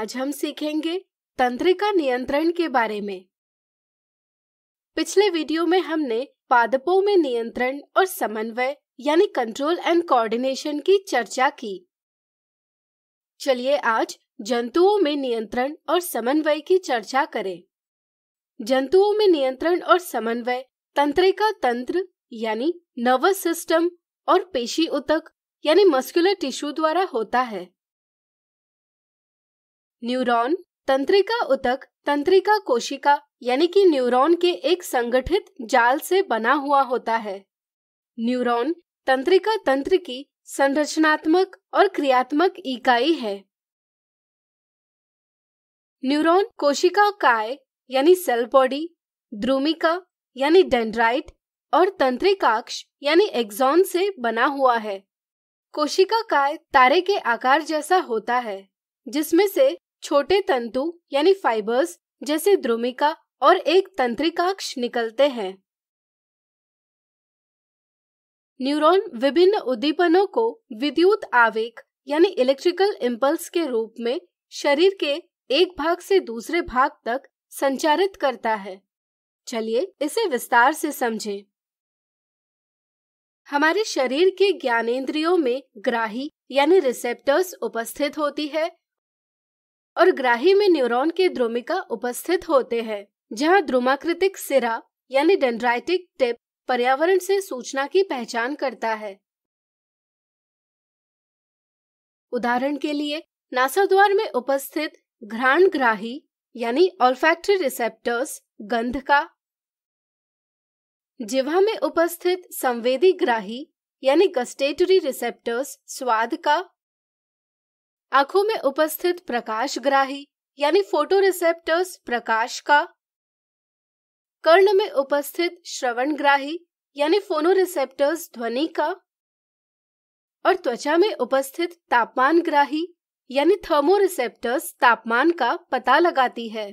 आज हम सीखेंगे तंत्रिका नियंत्रण के बारे में पिछले वीडियो में हमने पादपों में नियंत्रण और समन्वय यानी कंट्रोल एंड कोऑर्डिनेशन की चर्चा की चलिए आज जंतुओं में नियंत्रण और समन्वय की चर्चा करें जंतुओं में नियंत्रण और समन्वय तंत्रिका तंत्र यानी नर्वस सिस्टम और पेशी उतक यानी मस्कुलर टिश्यू द्वारा होता है न्यूरॉन तंत्रिका उतक तंत्रिका कोशिका यानी कि न्यूरॉन के एक संगठित जाल से बना हुआ होता है न्यूरॉन तंत्रिका तंत्र की संरचनात्मक और क्रियात्मक इकाई है न्यूरॉन कोशिका काय यानी सेल बॉडी द्रुमिका यानी डेंड्राइट और तंत्रिकाक्ष यानी एक्सॉन से बना हुआ है कोशिका काय तारे के आकार जैसा होता है जिसमें से छोटे तंतु यानी फाइबर्स जैसे द्रुमिका और एक तंत्रिकाक्ष निकलते हैं न्यूरॉन विभिन्न उद्दीपनों को विद्युत आवेग यानी इलेक्ट्रिकल इम्पल्स के रूप में शरीर के एक भाग से दूसरे भाग तक संचारित करता है चलिए इसे विस्तार से समझें। हमारे शरीर के ज्ञानेंद्रियों में ग्राही यानी रिसेप्टर्स उपस्थित होती है और ग्राही में न्यूरॉन के ध्रुमिका उपस्थित होते हैं जहां ध्रुमाकृतिक सिरा यानी डेंड्राइटिक टिप पर्यावरण से सूचना की पहचान करता है उदाहरण के लिए नासाद्वार में उपस्थित घ्राण ग्राही यानी ऑल्फैक्ट्री रिसेप्टर्स गंध का जिवा में उपस्थित संवेदी ग्राही यानी गस्टेटरी रिसेप्टर्स स्वाद का आंखों में उपस्थित प्रकाश ग्राही यानी फोटो रिसेप्टर्स प्रकाश का कर्ण में उपस्थित श्रवण ग्राही यानी रिसेप्टर्स ध्वनि का और त्वचा में उपस्थित तापमान ग्राही यानी थर्मो रिसेप्टर्स तापमान का पता लगाती है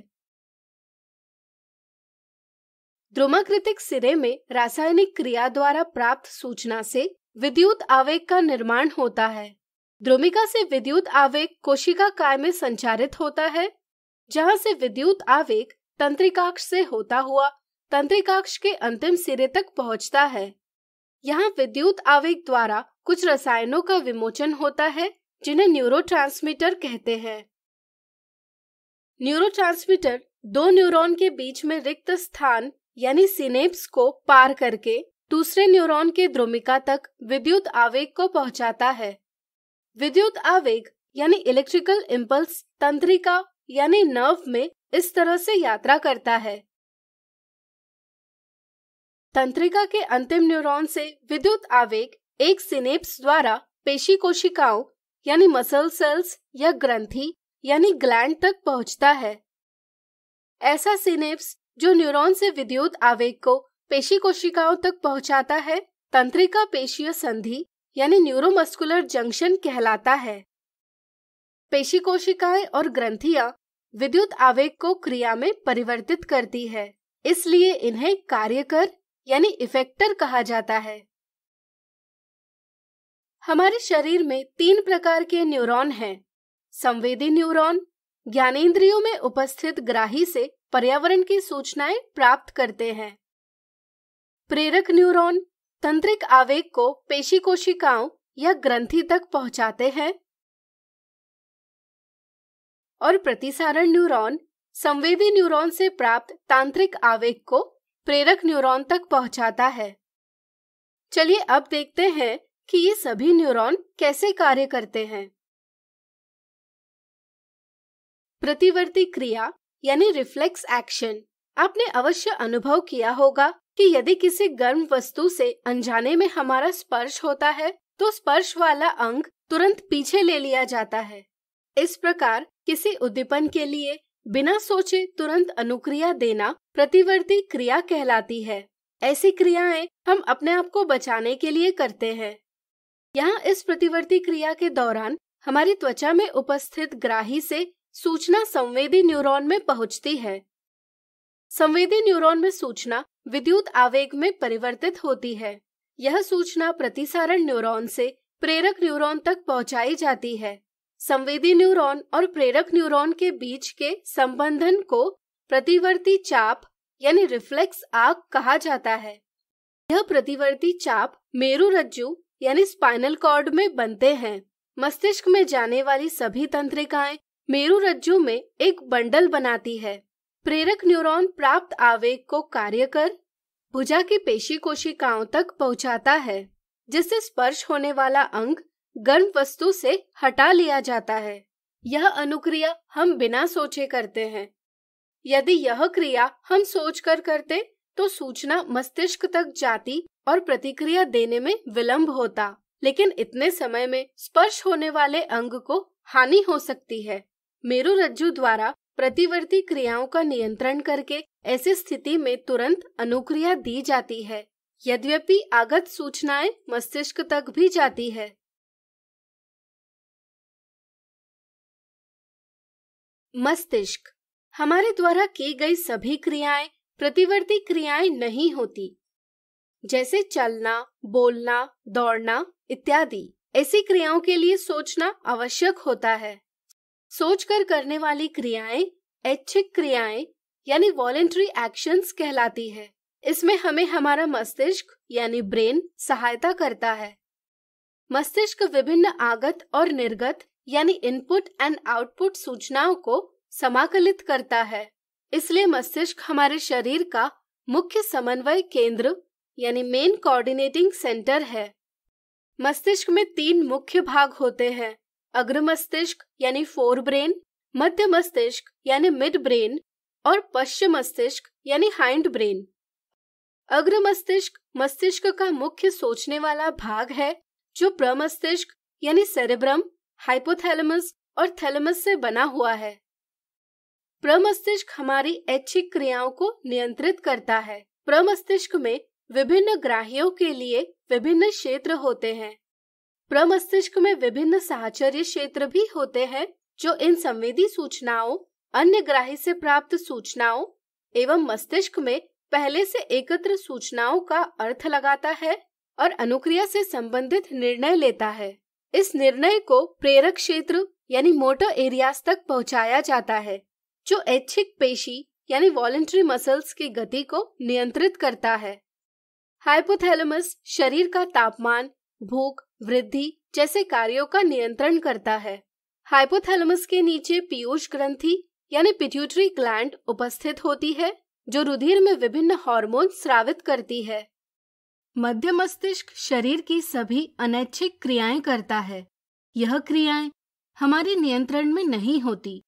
ध्रुमाकृतिक सिरे में रासायनिक क्रिया द्वारा प्राप्त सूचना से विद्युत आवेग का निर्माण होता है द्रोमिका से विद्युत आवेग कोशिका काय में संचारित होता है जहां से विद्युत आवेग तंत्रिकाक्ष से होता हुआ तंत्रिकाक्ष के अंतिम सिरे तक पहुंचता है यहाँ विद्युत आवेग द्वारा कुछ रसायनों का विमोचन होता है जिन्हें न्यूरोट्रांसमीटर कहते हैं न्यूरोट्रांसमीटर दो न्यूरॉन के बीच में रिक्त स्थान यानी सिनेप्स को पार करके दूसरे न्यूरॉन के द्रोमिका तक विद्युत आवेग को पहुंचाता है विद्युत आवेग यानी इलेक्ट्रिकल इम्पल्स तंत्रिका यानी नर्व में इस तरह से यात्रा करता है तंत्रिका के अंतिम न्यूरॉन से विद्युत आवेग एक सिनेप्स द्वारा पेशी कोशिकाओं यानी मसल सेल्स या ग्रंथि यानी ग्लैंड तक पहुंचता है ऐसा सिनेप्स जो न्यूरॉन से विद्युत आवेग को पेशी कोशिकाओं तक पहुंचाता है तंत्रिका पेशीय संधि यानी न्यूरोमस्कुलर जंक्शन कहलाता है पेशी कोशिकाएं और ग्रंथियां विद्युत आवेग को क्रिया में परिवर्तित करती है इसलिए इन्हें कार्यकर यानी इफेक्टर कहा जाता है हमारे शरीर में तीन प्रकार के न्यूरॉन हैं संवेदी न्यूरॉन ज्ञानेन्द्रियों में उपस्थित ग्राही से पर्यावरण की सूचनाएं प्राप्त करते हैं प्रेरक न्यूरॉन तंत्रिक आवेग को पेशी कोशिकाओं या ग्रंथि तक पहुंचाते हैं और प्रतिसारण न्यूरॉन संवेदी न्यूरॉन से प्राप्त तांत्रिक आवेग को प्रेरक न्यूरॉन तक पहुंचाता है चलिए अब देखते हैं कि ये सभी न्यूरॉन कैसे कार्य करते हैं प्रतिवर्ती क्रिया यानी रिफ्लेक्स एक्शन आपने अवश्य अनुभव किया होगा कि यदि किसी गर्म वस्तु से अनजाने में हमारा स्पर्श होता है तो स्पर्श वाला अंग तुरंत पीछे ले लिया जाता है इस प्रकार किसी उद्दीपन के लिए बिना सोचे तुरंत अनुक्रिया देना प्रतिवर्ती क्रिया कहलाती है ऐसी क्रियाएं हम अपने आप को बचाने के लिए करते हैं यहाँ इस प्रतिवर्ती क्रिया के दौरान हमारी त्वचा में उपस्थित ग्राही से सूचना संवेदी न्यूरॉन में पहुंचती है संवेदी न्यूरॉन में सूचना विद्युत आवेग में परिवर्तित होती है यह सूचना प्रतिसारण न्यूरॉन से प्रेरक न्यूरॉन तक पहुंचाई जाती है संवेदी न्यूरॉन और प्रेरक न्यूरॉन के बीच के संबंधन को प्रतिवर्ती चाप यानी रिफ्लेक्स आग कहा जाता है यह प्रतिवर्ती चाप मेरु रज्जु यानी स्पाइनल कॉर्ड में बनते हैं मस्तिष्क में जाने वाली सभी तंत्रिकाएं मेरु रज्जु में एक बंडल बनाती है प्रेरक न्यूरॉन प्राप्त आवेग को कार्य कर भुजा की पेशी कोशिकाओं तक पहुंचाता है जिससे स्पर्श होने वाला अंग गर्म वस्तु से हटा लिया जाता है यह अनुक्रिया हम बिना सोचे करते हैं यदि यह क्रिया हम सोच कर करते तो सूचना मस्तिष्क तक जाती और प्रतिक्रिया देने में विलंब होता लेकिन इतने समय में स्पर्श होने वाले अंग को हानि हो सकती है मेरु रज्जु द्वारा प्रतिवर्ती क्रियाओं का नियंत्रण करके ऐसी स्थिति में तुरंत अनुक्रिया दी जाती है यद्यपि आगत सूचनाएं मस्तिष्क तक भी जाती है मस्तिष्क हमारे द्वारा की गई सभी क्रियाएं प्रतिवर्ती क्रियाएं नहीं होती जैसे चलना बोलना दौड़ना इत्यादि ऐसी क्रियाओं के लिए सोचना आवश्यक होता है सोचकर करने वाली क्रियाएं ऐच्छिक क्रियाएं यानी वॉलेंट्री एक्शंस कहलाती है इसमें हमें हमारा मस्तिष्क यानी ब्रेन सहायता करता है मस्तिष्क विभिन्न आगत और निर्गत यानी इनपुट एंड आउटपुट सूचनाओं को समाकलित करता है इसलिए मस्तिष्क हमारे शरीर का मुख्य समन्वय केंद्र यानी मेन कोऑर्डिनेटिंग सेंटर है मस्तिष्क में तीन मुख्य भाग होते हैं अग्र मस्तिष्क यानी फोर ब्रेन मध्य मस्तिष्क यानी मिड ब्रेन और पश्चिम मस्तिष्क यानी हाइंड ब्रेन अग्र मस्तिष्क मस्तिष्क का मुख्य सोचने वाला भाग है जो प्रमस्तिष्क यानी सेरेब्रम हाइपोथैलेमस और थैलेमस से बना हुआ है प्रमस्तिष्क हमारी ऐच्छिक क्रियाओं को नियंत्रित करता है प्रमस्तिष्क में विभिन्न ग्राहियों के लिए विभिन्न क्षेत्र होते हैं प्रमस्तिष्क में विभिन्न साहचर्य क्षेत्र भी होते हैं जो इन संवेदी सूचनाओं अन्य ग्राही से प्राप्त सूचनाओं एवं मस्तिष्क में पहले से एकत्र सूचनाओं का अर्थ लगाता है और अनुक्रिया से संबंधित निर्णय लेता है इस निर्णय को प्रेरक क्षेत्र यानी मोटर एरियाज तक पहुंचाया जाता है जो ऐच्छिक पेशी यानी वॉलेंट्री मसल्स की गति को नियंत्रित करता है हाइपोथैलेमस शरीर का तापमान भूख वृद्धि जैसे कार्यों का नियंत्रण करता है हाइपोथैलेमस के नीचे पीयूष ग्रंथि यानी पिट्यूटरी ग्लैंड उपस्थित होती है जो रुधिर में विभिन्न हार्मोन स्रावित करती है मध्य मस्तिष्क शरीर की सभी अनैच्छिक क्रियाएं करता है यह क्रियाएं हमारे नियंत्रण में नहीं होती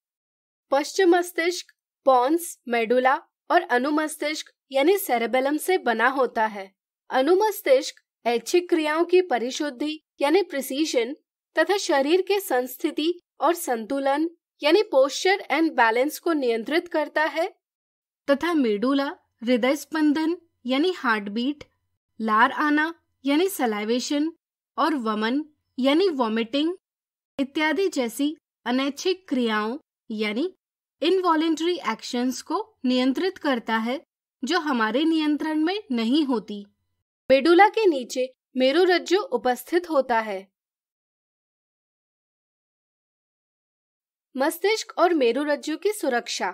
पश्चिम मस्तिष्क पॉन्स मेडुला और अनुमस्तिष्क यानी सेरेबेलम से बना होता है अनुमस्तिष्क ऐच्छिक क्रियाओं की परिशुद्धि यानी प्रिसीजन तथा शरीर के संस्थिति और संतुलन यानी पोस्चर एंड बैलेंस को नियंत्रित करता है तथा मेडुला हृदय स्पंदन यानी हार्ट बीट लार आना यानी सलाइवेशन और वमन यानी वॉमिटिंग इत्यादि जैसी अनैच्छिक क्रियाओं यानी इनवॉलेंट्री एक्शंस को नियंत्रित करता है जो हमारे नियंत्रण में नहीं होती पेडुला के नीचे मेरुरज्जु उपस्थित होता है मस्तिष्क और मेरुरज्जु की सुरक्षा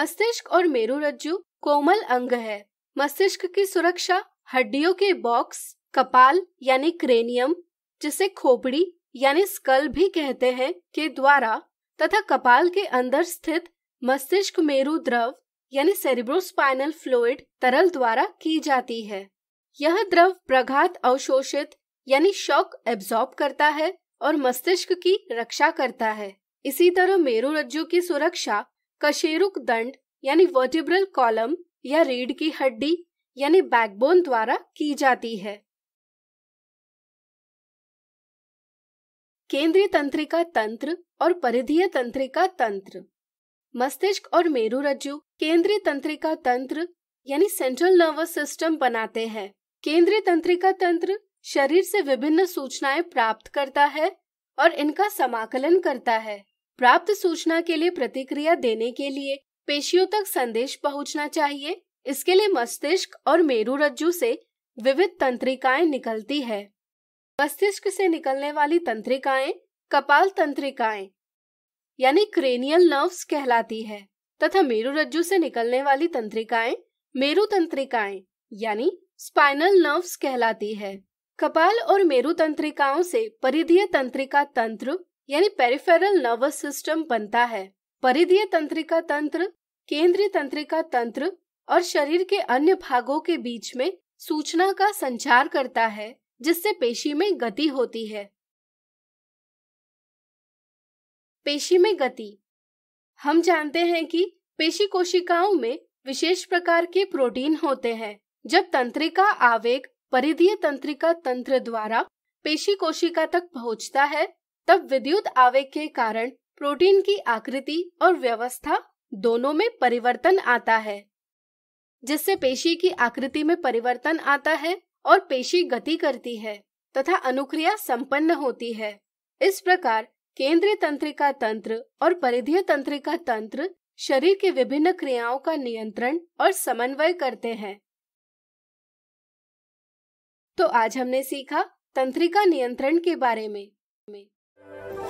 मस्तिष्क और मेरुरज्जु कोमल अंग है मस्तिष्क की सुरक्षा हड्डियों के बॉक्स कपाल यानी क्रेनियम जिसे खोपड़ी यानी स्कल भी कहते हैं के द्वारा तथा कपाल के अंदर स्थित मस्तिष्क मेरु द्रव यानी सेरिब्रोस्पाइनल फ्लूइड तरल द्वारा की जाती है यह द्रव प्रघात अवशोषित यानी शॉक एब्जॉर्ब करता है और मस्तिष्क की रक्षा करता है इसी तरह मेरु रज्जु की सुरक्षा कशेरुक दंड यानी वर्टिब्रल कॉलम या रीढ़ की हड्डी यानी बैकबोन द्वारा की जाती है केंद्रीय तंत्रिका तंत्र और परिधीय तंत्रिका तंत्र मस्तिष्क और मेरु रज्जु केंद्रीय तंत्रिका तंत्र यानी सेंट्रल नर्वस सिस्टम बनाते हैं केंद्रीय तंत्रिका तंत्र शरीर से विभिन्न सूचनाएं प्राप्त करता है और इनका समाकलन करता है प्राप्त सूचना के लिए प्रतिक्रिया देने के लिए पेशियों तक संदेश पहुंचना चाहिए इसके लिए मस्तिष्क और मेरु रज्जु से विविध तंत्रिकाएं निकलती है मस्तिष्क से निकलने वाली तंत्रिकाएं कपाल तंत्रिकाएं यानी क्रेनियल नर्व्स कहलाती है तथा मेरु रज्जु से निकलने वाली तंत्रिकाएं मेरु तंत्रिकाएं यानी स्पाइनल नर्व्स कहलाती है कपाल और मेरु तंत्रिकाओं से परिधीय तंत्रिका तंत्र यानी पेरिफेरल नर्वस सिस्टम बनता है परिधीय तंत्रिका तंत्र केंद्रीय तंत्रिका तंत्र और शरीर के अन्य भागों के बीच में सूचना का संचार करता है जिससे पेशी में गति होती है पेशी में गति हम जानते हैं कि पेशी कोशिकाओं में विशेष प्रकार के प्रोटीन होते हैं जब तंत्रिका आवेग परिधीय तंत्रिका तंत्र द्वारा पेशी कोशिका तक पहुंचता है तब विद्युत आवेग के कारण प्रोटीन की आकृति और व्यवस्था दोनों में परिवर्तन आता है जिससे पेशी की आकृति में परिवर्तन आता है और पेशी गति करती है तथा अनुक्रिया संपन्न होती है इस प्रकार केंद्रीय तंत्रिका तंत्र और परिधीय तंत्रिका तंत्र शरीर की विभिन्न क्रियाओं का नियंत्रण और समन्वय करते हैं तो आज हमने सीखा तंत्रिका नियंत्रण के बारे में